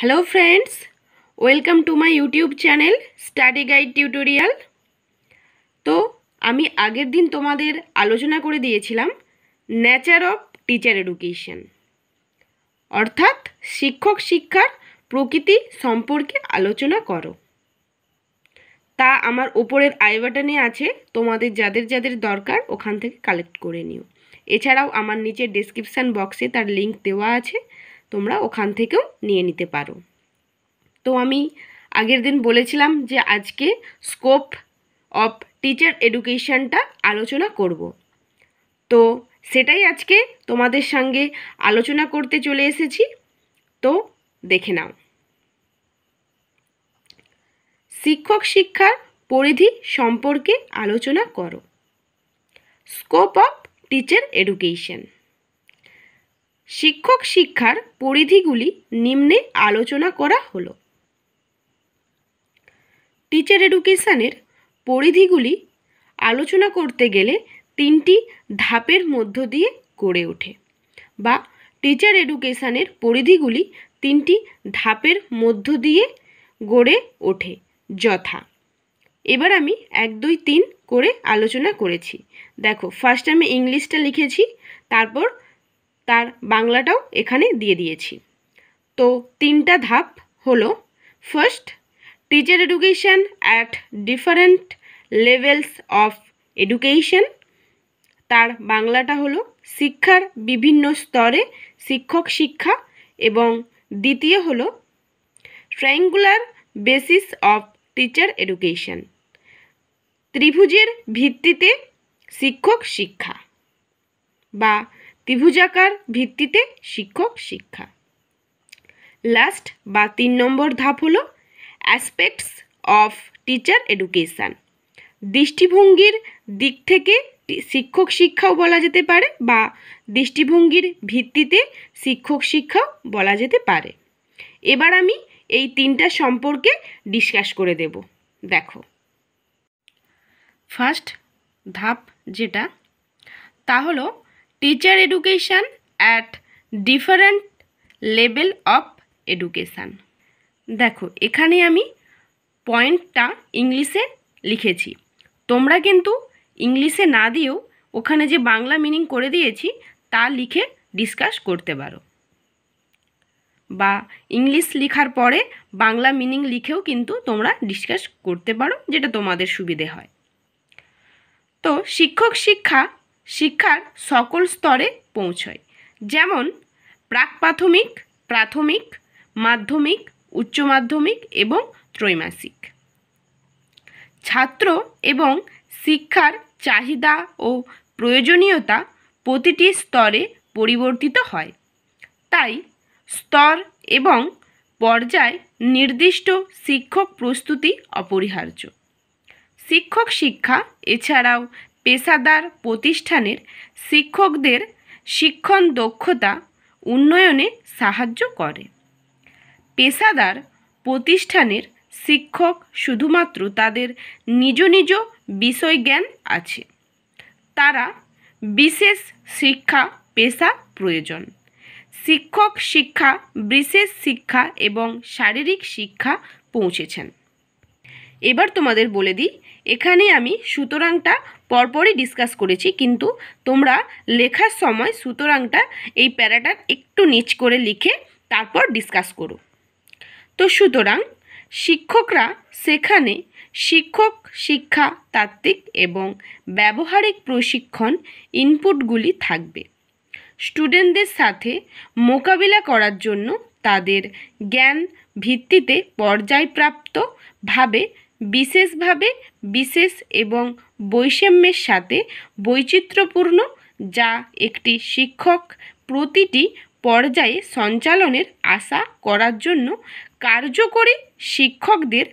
hello friends welcome to my YouTube channel study guide tutorial তো আমি আগের দিন তোমাদের আলোচনা করে দিয়েছিলাম নেচার অফ টিচার এডুকেশন অর্থাৎ শিক্ষক শিক্ষার প্রকৃতি সম্পর্কে আলোচনা করো তা আমার ওপরের আইবাটনে আছে তোমাদের যাদের যাদের দরকার ওখান থেকে কালেক্ট করে নিও এছাড়াও আমার নিচে ডিসক্রিপশান বক্সে তার লিঙ্ক দেওয়া আছে তোমরা ওখান থেকেও নিয়ে নিতে পারো তো আমি আগের দিন বলেছিলাম যে আজকে স্কোপ অফ টিচার এডুকেশনটা আলোচনা করব তো সেটাই আজকে তোমাদের সঙ্গে আলোচনা করতে চলে এসেছি তো দেখে নাও শিক্ষক শিক্ষার পরিধি সম্পর্কে আলোচনা করো স্কোপ অফ টিচার এডুকেশন শিক্ষক শিক্ষার পরিধিগুলি নিম্নে আলোচনা করা হলো টিচার এডুকেশানের পরিধিগুলি আলোচনা করতে গেলে তিনটি ধাপের মধ্য দিয়ে গড়ে ওঠে বা টিচার এডুকেশানের পরিধিগুলি তিনটি ধাপের মধ্য দিয়ে গড়ে ওঠে যথা এবার আমি এক দুই তিন করে আলোচনা করেছি দেখো ফার্স্ট আমি ইংলিশটা লিখেছি তারপর তার বাংলাটাও এখানে দিয়ে দিয়েছি তো তিনটা ধাপ হলো first teacher education at different levels of education তার বাংলাটা হলো শিক্ষার বিভিন্ন স্তরে শিক্ষক শিক্ষা এবং দ্বিতীয় হলো triangular basis of teacher education ত্রিভুজের ভিত্তিতে শিক্ষক শিক্ষা বা ত্রিভুজাকার ভিত্তিতে শিক্ষক শিক্ষা লাস্ট বা তিন নম্বর ধাপ হলো অ্যাসপেক্টস অফ টিচার এডুকেশান দৃষ্টিভঙ্গির দিক থেকে শিক্ষক শিক্ষাও বলা যেতে পারে বা দৃষ্টিভঙ্গির ভিত্তিতে শিক্ষক শিক্ষাও বলা যেতে পারে এবার আমি এই তিনটা সম্পর্কে ডিসকাস করে দেব দেখো ফার্স্ট ধাপ যেটা তা হলো teacher education at different level of education দেখো এখানে আমি পয়েন্টটা ইংলিশে লিখেছি তোমরা কিন্তু ইংলিশে না দিয়েও ওখানে যে বাংলা মিনিং করে দিয়েছি তা লিখে ডিসকাস করতে পারো বা ইংলিশ লেখার পরে বাংলা মিনিং লিখেও কিন্তু তোমরা ডিসকাস করতে পারো যেটা তোমাদের সুবিধে হয় তো শিক্ষক শিক্ষা শিক্ষার সকল স্তরে পৌঁছয় যেমন প্রাক প্রাথমিক প্রাথমিক মাধ্যমিক উচ্চ মাধ্যমিক এবং ত্রৈমাসিক ছাত্র এবং শিক্ষার চাহিদা ও প্রয়োজনীয়তা প্রতিটি স্তরে পরিবর্তিত হয় তাই স্তর এবং পর্যায় নির্দিষ্ট শিক্ষক প্রস্তুতি অপরিহার্য শিক্ষক শিক্ষা এছাড়াও পেশাদার প্রতিষ্ঠানের শিক্ষকদের শিক্ষণ দক্ষতা উন্নয়নে সাহায্য করে পেশাদার প্রতিষ্ঠানের শিক্ষক শুধুমাত্র তাদের নিজ নিজ বিষয় জ্ঞান আছে তারা বিশেষ শিক্ষা পেশা প্রয়োজন শিক্ষক শিক্ষা বিশেষ শিক্ষা এবং শারীরিক শিক্ষা পৌঁছেছেন এবার তোমাদের বলে দিই এখানে আমি সুতরাংটা পরপরই ডিসকাস করেছি কিন্তু তোমরা লেখার সময় সুতরাংটা এই প্যারাটার একটু নিচ করে লিখে তারপর ডিসকাস করো তো সুতরাং শিক্ষকরা সেখানে শিক্ষক শিক্ষা তাত্ত্বিক এবং ব্যবহারিক প্রশিক্ষণ ইনপুটগুলি থাকবে স্টুডেন্টদের সাথে মোকাবিলা করার জন্য তাদের জ্ঞান ভিত্তিতে পর্যায়প্রাপ্তভাবে বিশেষভাবে বিশেষ এবং বৈষম্যের সাথে বৈচিত্র্যপূর্ণ যা একটি শিক্ষক প্রতিটি পর্যায়ে সঞ্চালনের আশা করার জন্য কার্যকরী শিক্ষকদের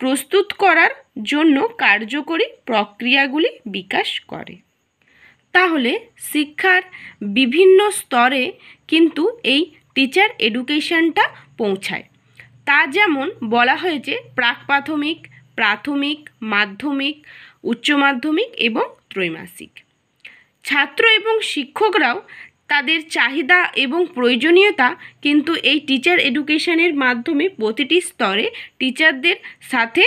প্রস্তুত করার জন্য কার্যকরী প্রক্রিয়াগুলি বিকাশ করে তাহলে শিক্ষার বিভিন্ন স্তরে কিন্তু এই টিচার এডুকেশনটা পৌঁছায় তা যেমন বলা হয়েছে প্রাক প্রাথমিক প্রাথমিক মাধ্যমিক উচ্চ মাধ্যমিক এবং ত্রৈমাসিক ছাত্র এবং শিক্ষকরাও তাদের চাহিদা এবং প্রয়োজনীয়তা কিন্তু এই টিচার এডুকেশনের মাধ্যমে প্রতিটি স্তরে টিচারদের সাথে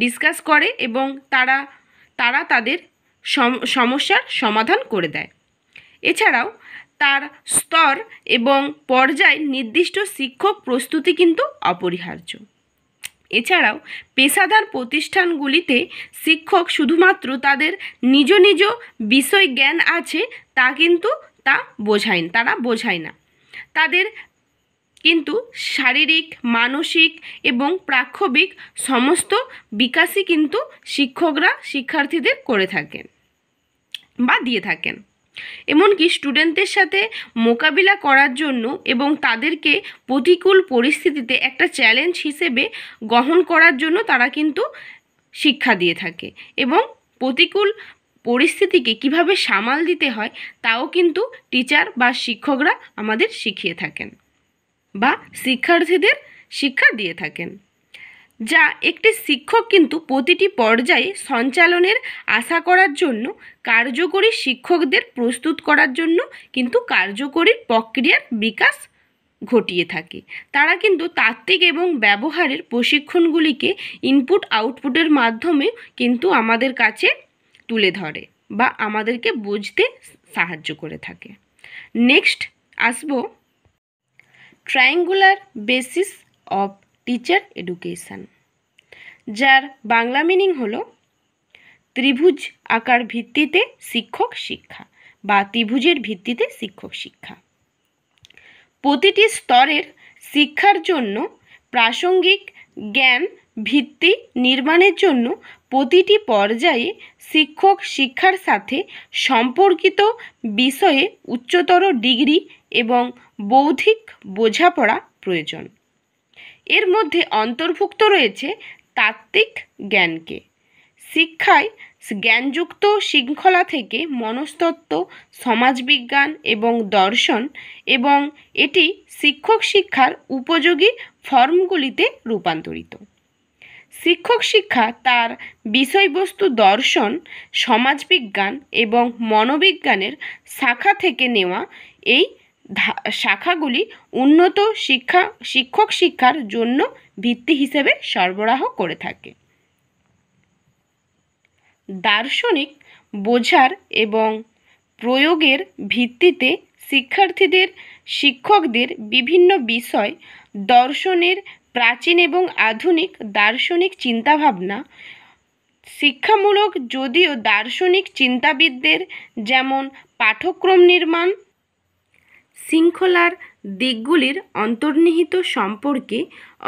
ডিসকাস করে এবং তারা তারা তাদের সমস্যার সমাধান করে দেয় এছাড়াও তার স্তর এবং পর্যায় নির্দিষ্ট শিক্ষক প্রস্তুতি কিন্তু অপরিহার্য এছাড়াও পেশাদার প্রতিষ্ঠানগুলিতে শিক্ষক শুধুমাত্র তাদের নিজ নিজ বিষয় জ্ঞান আছে তা কিন্তু তা বোঝায় তারা বোঝায় না তাদের কিন্তু শারীরিক মানসিক এবং প্রাক্ষবিক সমস্ত বিকাশই কিন্তু শিক্ষকরা শিক্ষার্থীদের করে থাকেন বা দিয়ে থাকেন এমনকি স্টুডেন্টদের সাথে মোকাবিলা করার জন্য এবং তাদেরকে প্রতিকূল পরিস্থিতিতে একটা চ্যালেঞ্জ হিসেবে গ্রহণ করার জন্য তারা কিন্তু শিক্ষা দিয়ে থাকে এবং প্রতিকূল পরিস্থিতিকে কিভাবে সামাল দিতে হয় তাও কিন্তু টিচার বা শিক্ষকরা আমাদের শিখিয়ে থাকেন বা শিক্ষার্থীদের শিক্ষা দিয়ে থাকেন যা একটি শিক্ষক কিন্তু প্রতিটি পর্যায়ে সঞ্চালনের আশা করার জন্য কার্যকরী শিক্ষকদের প্রস্তুত করার জন্য কিন্তু কার্যকরী প্রক্রিয়ার বিকাশ ঘটিয়ে থাকে তারা কিন্তু তাত্ত্বিক এবং ব্যবহারের প্রশিক্ষণগুলিকে ইনপুট আউটপুটের মাধ্যমে কিন্তু আমাদের কাছে তুলে ধরে বা আমাদেরকে বুঝতে সাহায্য করে থাকে নেক্সট আসব triangular basis of teacher education যার বাংলা মিনিং হল ত্রিভুজ আকার ভিত্তিতে শিক্ষক শিক্ষা বা ত্রিভুজের ভিত্তিতে শিক্ষক শিক্ষা প্রতিটি স্তরের শিক্ষার জন্য প্রাসঙ্গিক জ্ঞান ভিত্তি নির্মাণের জন্য প্রতিটি পর্যায়ে শিক্ষক শিক্ষার সাথে সম্পর্কিত বিষয়ে উচ্চতর ডিগ্রি এবং বৌদ্ধিক বোঝাপড়া প্রয়োজন এর মধ্যে অন্তর্ভুক্ত রয়েছে তাত্ত্বিক জ্ঞানকে শিক্ষায় জ্ঞানযুক্ত শৃঙ্খলা থেকে মনস্তত্ত্ব সমাজবিজ্ঞান এবং দর্শন এবং এটি শিক্ষক শিক্ষার উপযোগী ফর্মগুলিতে রূপান্তরিত শিক্ষক শিক্ষা তার বিষয়বস্তু দর্শন সমাজবিজ্ঞান এবং মনোবিজ্ঞানের শাখা থেকে নেওয়া এই শাখাগুলি উন্নত শিক্ষা শিক্ষক শিক্ষার জন্য ভিত্তি হিসেবে সরবরাহ করে থাকে দার্শনিক বোঝার এবং প্রয়োগের ভিত্তিতে শিক্ষার্থীদের শিক্ষকদের বিভিন্ন বিষয় দর্শনের প্রাচীন এবং আধুনিক দার্শনিক চিন্তাভাবনা শিক্ষামূলক যদিও দার্শনিক চিন্তাবিদদের যেমন পাঠ্যক্রম নির্মাণ শৃঙ্খলার দিকগুলির অন্তর্নিহিত সম্পর্কে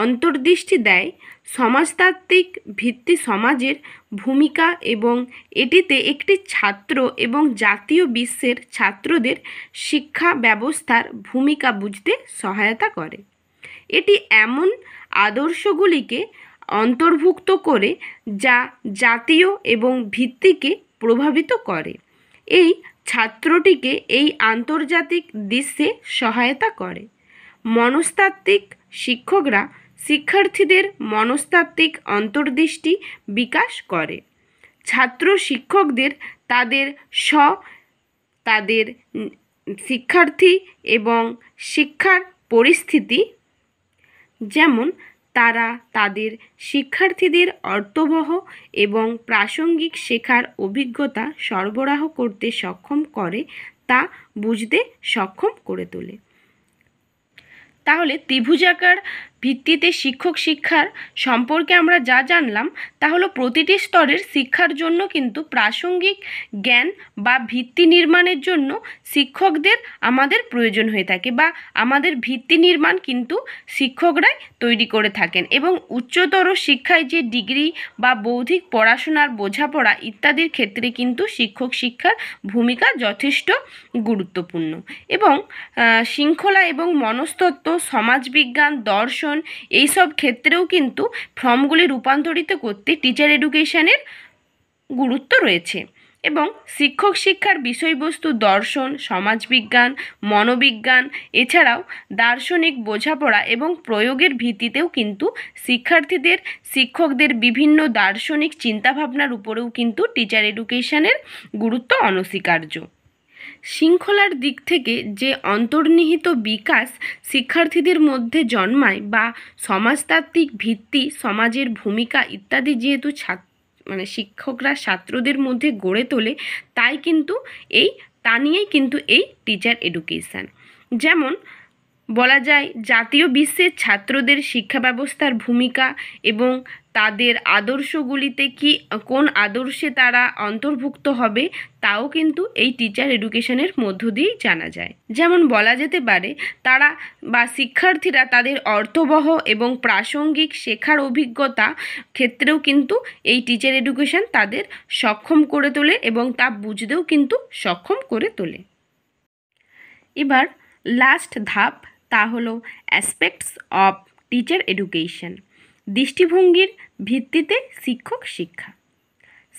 অন্তর্দৃষ্টি দেয় সমাজতাত্ত্বিক ভিত্তি সমাজের ভূমিকা এবং এটিতে একটি ছাত্র এবং জাতীয় বিশ্বের ছাত্রদের শিক্ষা ব্যবস্থার ভূমিকা বুঝতে সহায়তা করে এটি এমন আদর্শগুলিকে অন্তর্ভুক্ত করে যা জাতীয় এবং ভিত্তিকে প্রভাবিত করে এই ছাত্রটিকে এই আন্তর্জাতিক দৃশ্যে সহায়তা করে মনস্তাত্ত্বিক শিক্ষকরা শিক্ষার্থীদের মনস্তাত্ত্বিক অন্তর্দৃষ্টি বিকাশ করে ছাত্র শিক্ষকদের তাদের স্ব তাদের শিক্ষার্থী এবং শিক্ষার পরিস্থিতি যেমন তারা তাদের শিক্ষার্থীদের অর্থবহ এবং প্রাসঙ্গিক শেখার অভিজ্ঞতা সরবরাহ করতে সক্ষম করে তা বুঝতে সক্ষম করে তোলে তাহলে ত্রিভুজাকার ভিত্তিতে শিক্ষক শিক্ষার সম্পর্কে আমরা যা জানলাম তা হলো প্রতিটি স্তরের শিক্ষার জন্য কিন্তু প্রাসঙ্গিক জ্ঞান বা ভিত্তি নির্মাণের জন্য শিক্ষকদের আমাদের প্রয়োজন হয়ে থাকে বা আমাদের ভিত্তি নির্মাণ কিন্তু শিক্ষকরাই তৈরি করে থাকেন এবং উচ্চতর শিক্ষায় যে ডিগ্রি বা বৌদ্ধিক পড়াশোনার বোঝাপড়া ইত্যাদির ক্ষেত্রে কিন্তু শিক্ষক শিক্ষার ভূমিকা যথেষ্ট গুরুত্বপূর্ণ এবং শৃঙ্খলা এবং মনস্তত্ত্ব সমাজবিজ্ঞান দর্শন শাসন এই সব ক্ষেত্রেও কিন্তু ফর্মগুলি রূপান্তরিত করতে টিচার এডুকেশনের গুরুত্ব রয়েছে এবং শিক্ষক শিক্ষার বিষয়বস্তু দর্শন সমাজবিজ্ঞান মনোবিজ্ঞান এছাড়াও দার্শনিক বোঝাপড়া এবং প্রয়োগের ভিত্তিতেও কিন্তু শিক্ষার্থীদের শিক্ষকদের বিভিন্ন দার্শনিক চিন্তাভাবনার উপরেও কিন্তু টিচার এডুকেশনের গুরুত্ব অনস্বীকার্য শৃঙ্খলার দিক থেকে যে অন্তর্নিহিত বিকাশ শিক্ষার্থীদের মধ্যে জন্মায় বা সমাজতাত্ত্বিক ভিত্তি সমাজের ভূমিকা ইত্যাদি যেহেতু ছাত্র মানে শিক্ষকরা ছাত্রদের মধ্যে গড়ে তোলে তাই কিন্তু এই তা নিয়েই কিন্তু এই টিচার এডুকেশান যেমন বলা যায় জাতীয় বিশ্বের ছাত্রদের শিক্ষা ব্যবস্থার ভূমিকা এবং তাদের আদর্শগুলিতে কি কোন আদর্শে তারা অন্তর্ভুক্ত হবে তাও কিন্তু এই টিচার এডুকেশনের মধ্য দিয়েই জানা যায় যেমন বলা যেতে পারে তারা বা শিক্ষার্থীরা তাদের অর্থবহ এবং প্রাসঙ্গিক শেখার অভিজ্ঞতা ক্ষেত্রেও কিন্তু এই টিচার এডুকেশন তাদের সক্ষম করে তোলে এবং তা বুঝতেও কিন্তু সক্ষম করে তোলে এবার লাস্ট ধাপ তা হলো অ্যাসপেক্টস অফ টিচার এডুকেশন দৃষ্টিভঙ্গির ভিত্তিতে শিক্ষক শিক্ষা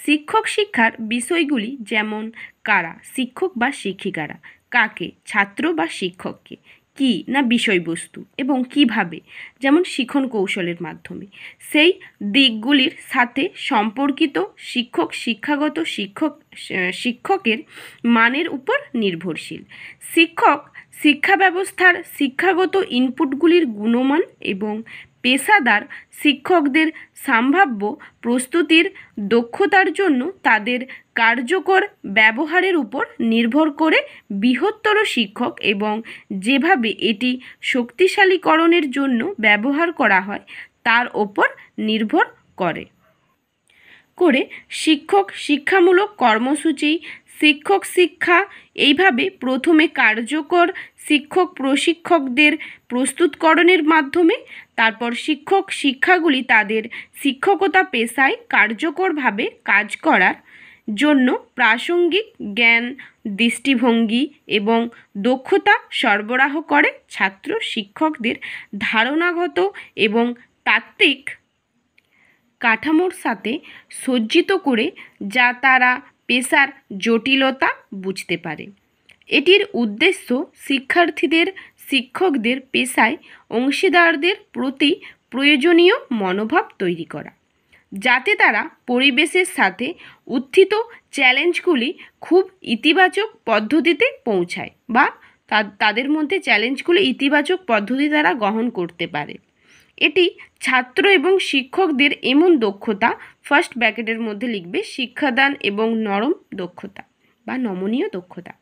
শিক্ষক শিক্ষার বিষয়গুলি যেমন কারা শিক্ষক বা শিক্ষিকারা কাকে ছাত্র বা শিক্ষককে কি না বিষয়বস্তু এবং কিভাবে যেমন শিক্ষণ কৌশলের মাধ্যমে সেই দিকগুলির সাথে সম্পর্কিত শিক্ষক শিক্ষাগত শিক্ষক শিক্ষকের মানের উপর নির্ভরশীল শিক্ষক শিক্ষা ব্যবস্থার শিক্ষাগত ইনপুটগুলির গুণমান এবং পেশাদার শিক্ষকদের সম্ভাব্য প্রস্তুতির দক্ষতার জন্য তাদের কার্যকর ব্যবহারের উপর নির্ভর করে বৃহত্তর শিক্ষক এবং যেভাবে এটি শক্তিশালীকরণের জন্য ব্যবহার করা হয় তার ওপর নির্ভর করে করে শিক্ষক শিক্ষামূলক কর্মসূচি শিক্ষক শিক্ষা এইভাবে প্রথমে কার্যকর শিক্ষক প্রশিক্ষকদের প্রস্তুতকরণের মাধ্যমে তারপর শিক্ষক শিক্ষাগুলি তাদের শিক্ষকতা পেশায় কার্যকরভাবে কাজ করার জন্য প্রাসঙ্গিক জ্ঞান দৃষ্টিভঙ্গি এবং দক্ষতা সরবরাহ করে ছাত্র শিক্ষকদের ধারণাগত এবং তাত্ত্বিক কাঠামোর সাথে সজ্জিত করে যা তারা পেশার জটিলতা বুঝতে পারে এটির উদ্দেশ্য শিক্ষার্থীদের শিক্ষকদের পেশায় অংশীদারদের প্রতি প্রয়োজনীয় মনোভাব তৈরি করা যাতে তারা পরিবেশের সাথে উত্থিত চ্যালেঞ্জগুলি খুব ইতিবাচক পদ্ধতিতে পৌঁছায় বা তাদের মধ্যে চ্যালেঞ্জগুলি ইতিবাচক পদ্ধতি দ্বারা গ্রহণ করতে পারে এটি ছাত্র এবং শিক্ষকদের এমন দক্ষতা ফার্স্ট ব্যাকেটের মধ্যে লিখবে শিক্ষাদান এবং নরম দক্ষতা বা নমনীয় দক্ষতা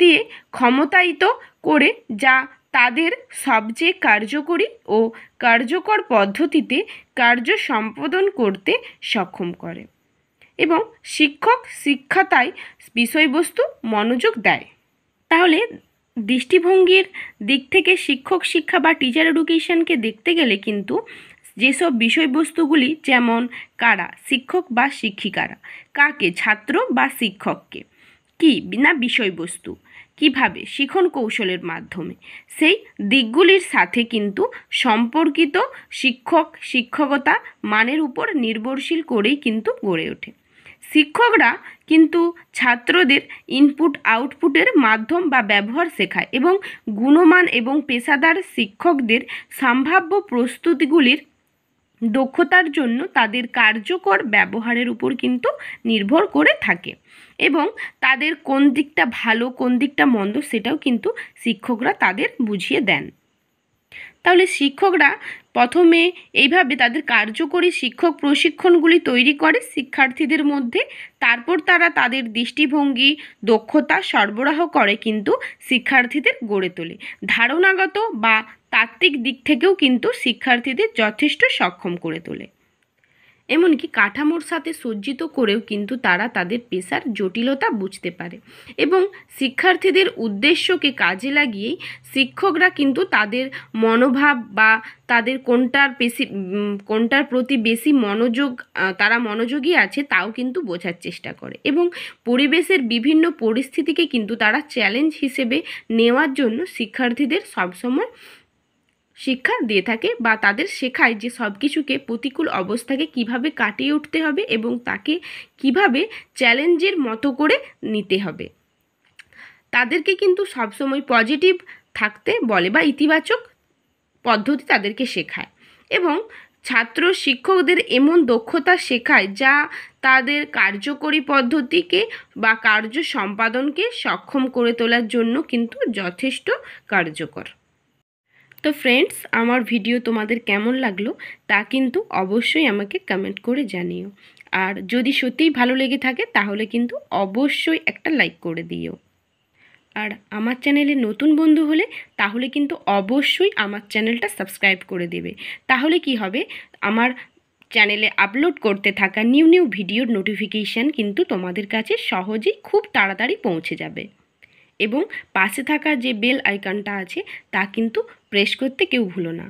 দিয়ে ক্ষমতায়িত করে যা তাদের সবচেয়ে কার্যকরী ও কার্যকর পদ্ধতিতে কার্য সম্পাদন করতে সক্ষম করে এবং শিক্ষক শিক্ষাতায় বিষয়বস্তু মনোযোগ দেয় তাহলে দৃষ্টিভঙ্গির দিক থেকে শিক্ষক শিক্ষা বা টিচার এডুকেশনকে দেখতে গেলে কিন্তু যেসব বিষয়বস্তুগুলি যেমন কারা শিক্ষক বা শিক্ষিকারা কাকে ছাত্র বা শিক্ষককে কি না বিষয়বস্তু কিভাবে শিখন কৌশলের মাধ্যমে সেই দিকগুলির সাথে কিন্তু সম্পর্কিত শিক্ষক শিক্ষকতা মানের উপর নির্ভরশীল করেই কিন্তু গড়ে ওঠে শিক্ষকরা কিন্তু ছাত্রদের ইনপুট আউটপুটের মাধ্যম বা ব্যবহার শেখায় এবং গুণমান এবং পেশাদার শিক্ষকদের সম্ভাব্য প্রস্তুতিগুলির দক্ষতার জন্য তাদের কার্যকর ব্যবহারের উপর কিন্তু নির্ভর করে থাকে এবং তাদের কোন দিকটা ভালো কোন দিকটা মন্দ সেটাও কিন্তু শিক্ষকরা তাদের বুঝিয়ে দেন তাহলে শিক্ষকরা প্রথমে এইভাবে তাদের কার্যকরী শিক্ষক প্রশিক্ষণগুলি তৈরি করে শিক্ষার্থীদের মধ্যে তারপর তারা তাদের দৃষ্টিভঙ্গি দক্ষতা সরবরাহ করে কিন্তু শিক্ষার্থীদের গড়ে তোলে ধারণাগত বা তাত্ত্বিক দিক থেকেও কিন্তু শিক্ষার্থীদের যথেষ্ট সক্ষম করে তোলে এমনকি কাঠামোর সাথে সজ্জিত করেও কিন্তু তারা তাদের পেশার জটিলতা বুঝতে পারে এবং শিক্ষার্থীদের উদ্দেশ্যকে কাজে লাগিয়েই শিক্ষকরা কিন্তু তাদের মনোভাব বা তাদের কোনটার বেশি কোনটার প্রতি বেশি মনোযোগ তারা মনোযোগী আছে তাও কিন্তু বোঝার চেষ্টা করে এবং পরিবেশের বিভিন্ন পরিস্থিতিকে কিন্তু তারা চ্যালেঞ্জ হিসেবে নেওয়ার জন্য শিক্ষার্থীদের সবসময় শিক্ষা দিয়ে থাকে বা তাদের শেখায় যে সব কিছুকে প্রতিকূল অবস্থাকে কিভাবে কাটিয়ে উঠতে হবে এবং তাকে কিভাবে চ্যালেঞ্জের মতো করে নিতে হবে তাদেরকে কিন্তু সবসময় পজিটিভ থাকতে বলে বা ইতিবাচক পদ্ধতি তাদেরকে শেখায় এবং ছাত্র শিক্ষকদের এমন দক্ষতা শেখায় যা তাদের কার্যকরী পদ্ধতিকে বা কার্য সম্পাদনকে সক্ষম করে তোলার জন্য কিন্তু যথেষ্ট কার্যকর তো ফ্রেন্ডস আমার ভিডিও তোমাদের কেমন লাগলো তা কিন্তু অবশ্যই আমাকে কমেন্ট করে জানিও আর যদি সত্যিই ভালো লেগে থাকে তাহলে কিন্তু অবশ্যই একটা লাইক করে দিও আর আমার চ্যানেলে নতুন বন্ধু হলে তাহলে কিন্তু অবশ্যই আমার চ্যানেলটা সাবস্ক্রাইব করে দেবে তাহলে কি হবে আমার চ্যানেলে আপলোড করতে থাকা নিউ নিউ ভিডিওর নোটিফিকেশান কিন্তু তোমাদের কাছে সহজেই খুব তাড়াতাড়ি পৌঁছে যাবে এবং পাশে থাকা যে বেল আইকনটা আছে তা কিন্তু প্রেস করতে কেউ ভুলো না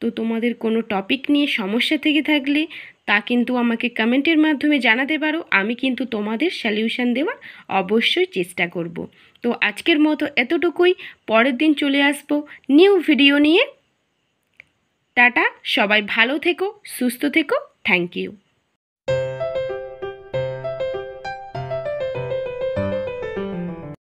তো তোমাদের কোনো টপিক নিয়ে সমস্যা থেকে থাকলে তা কিন্তু আমাকে কমেন্টের মাধ্যমে জানাতে পারো আমি কিন্তু তোমাদের সলিউশন দেওয়ার অবশ্যই চেষ্টা করব তো আজকের মতো এতটুকুই পরের দিন চলে আসব নিউ ভিডিও নিয়ে টাটা সবাই ভালো থেকো সুস্থ থেকো থ্যাংক ইউ